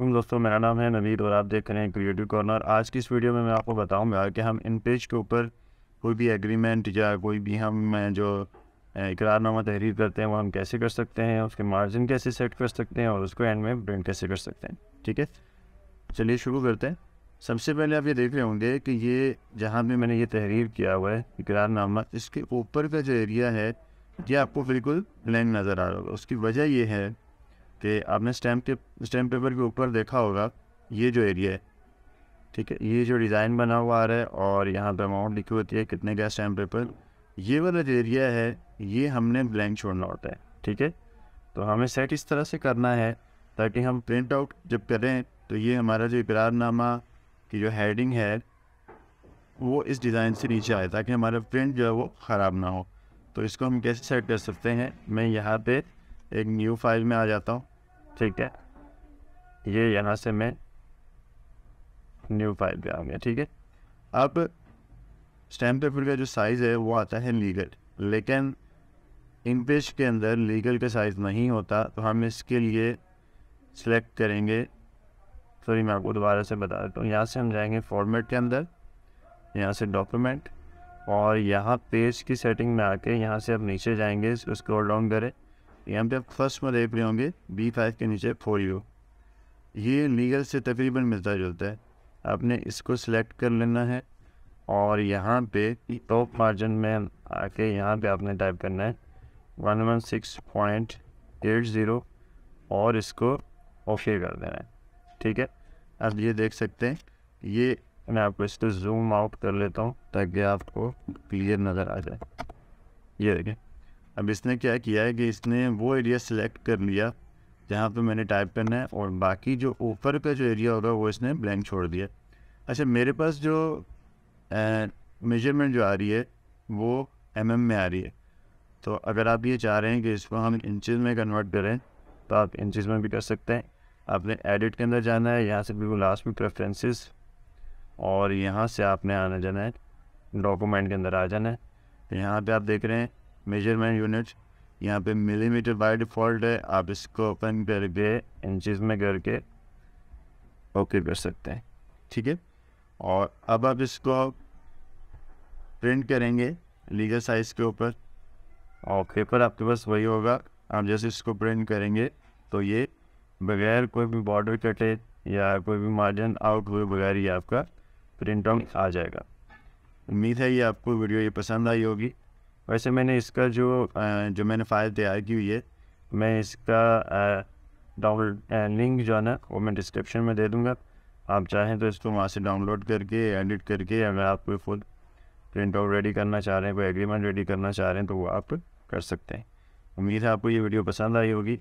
दोस्तों मेरा नाम है नवीद और आप देख रहे हैं क्रिएटिव कॉर्नर आज की इस वीडियो में मैं आपको बताऊंगा कि हम इन पेज के ऊपर कोई भी एग्रीमेंट या कोई भी हम जो इकरारनामा तहरीर करते हैं वो हम कैसे कर सकते हैं उसके मार्जिन कैसे सेट कर सकते हैं और उसको एंड में प्रिंट कैसे कर सकते हैं ठीक है चलिए शुरू करते हैं सबसे पहले आप ये देख रहे होंगे कि ये जहाँ भी मैंने ये तहरीर किया हुआ है इकरारनामा इसके ऊपर का जो एरिया है ये आपको बिल्कुल ब्लैंक नज़र आ रहा होगा उसकी वजह यह है कि आपने स्टैम्प के स्टैम्प पेपर के ऊपर देखा होगा ये जो एरिया है ठीक है ये जो डिज़ाइन बना हुआ आ रहा है और यहाँ पर अमाउंट लिखी होती है कितने का स्टैम्प पेपर ये वाला जो एरिया है ये हमने ब्लैंक छोड़ना होता है ठीक है तो हमें सेट इस तरह से करना है ताकि हम प्रिंट आउट जब करें तो ये हमारा जो इकरारनामा की जो हेडिंग है वो इस डिज़ाइन से नीचे आए ताकि हमारा प्रिंट जो है वो ख़राब ना हो तो इसको हम कैसे सेट कर सकते हैं मैं यहाँ पे एक न्यू फाइल में आ जाता हूँ ठीक है ये यहाँ से मैं न्यू फाइल पे आ गया ठीक है अब स्टैम्प पेपर का जो साइज़ है वो आता है लीगल लेकिन इन पेज के अंदर लीगल का साइज़ नहीं होता तो हम इसके लिए सिलेक्ट करेंगे सॉरी मैं आपको दोबारा से बता देता हूँ यहाँ से हम जाएंगे फॉर्मेट के अंदर यहाँ से डॉक्यूमेंट और यहाँ पेज की सेटिंग में आके यहाँ से आप नीचे जाएंगे उसको डाउन करें यहाँ पे आप फर्स्ट में देख रहे होंगे बी फाइव के नीचे फोर यू ये लीगल से तकरीबन मिलता जुलता है आपने इसको सिलेक्ट कर लेना है और यहाँ पे टॉप मार्जिन में आके यहाँ पे आपने टाइप करना है one one six point eight zero और इसको ओके कर देना है ठीक है अब ये देख सकते हैं ये मैं आपको इसको जूम आउट कर लेता हूँ ताकि आपको क्लियर नज़र आ जाए ये देखें अब इसने क्या किया है कि इसने वो एरिया सेलेक्ट कर लिया जहाँ पे मैंने टाइप करना है और बाकी जो ऊपर का जो एरिया होगा वो इसने ब्लैंक छोड़ दिया अच्छा मेरे पास जो मेजरमेंट जो आ रही है वो एम mm में आ रही है तो अगर आप ये चाह रहे हैं कि इसको हम इंचज़ में कन्वर्ट करें तो आप इंचज़ में भी कर सकते हैं आपने एडिट के अंदर जाना है यहाँ से बिल्कुल लास्ट में प्रेफरेंसेस और यहाँ से आपने आना जाना है डॉक्यूमेंट के अंदर आ जाना है यहाँ पे आप देख रहे हैं मेजरमेंट यूनिट यहाँ पे मिलीमीटर बाय डिफ़ॉल्ट है आप इसको ओपन करके इंचज में करके ओके कर सकते हैं ठीक है और अब आप इसको प्रिंट करेंगे लीगल साइज़ के ऊपर और पेपर आपके पास वही होगा आप जैसे इसको प्रिंट करेंगे तो ये बगैर कोई भी बॉर्डर कटे या कोई भी मार्जिन आउट हुए बगैर ये आपका प्रिंट आउट आ जाएगा उम्मीद है ये आपको वीडियो ये पसंद आई होगी वैसे मैंने इसका जो जो मैंने फाइल तैयार की हुई है मैं इसका डाउनलोड लिंक जो है ना वो मैं डिस्क्रिप्शन में दे दूँगा आप चाहें तो इसको वहाँ से डाउनलोड करके एडिट करके अगर आप कोई फुल प्रिंट आउट रेडी करना चाह रहे हैं कोई एग्रीमेंट रेडी करना चाह रहे हैं तो वो आप कर सकते हैं उम्मीद है आपको ये वीडियो पसंद आई होगी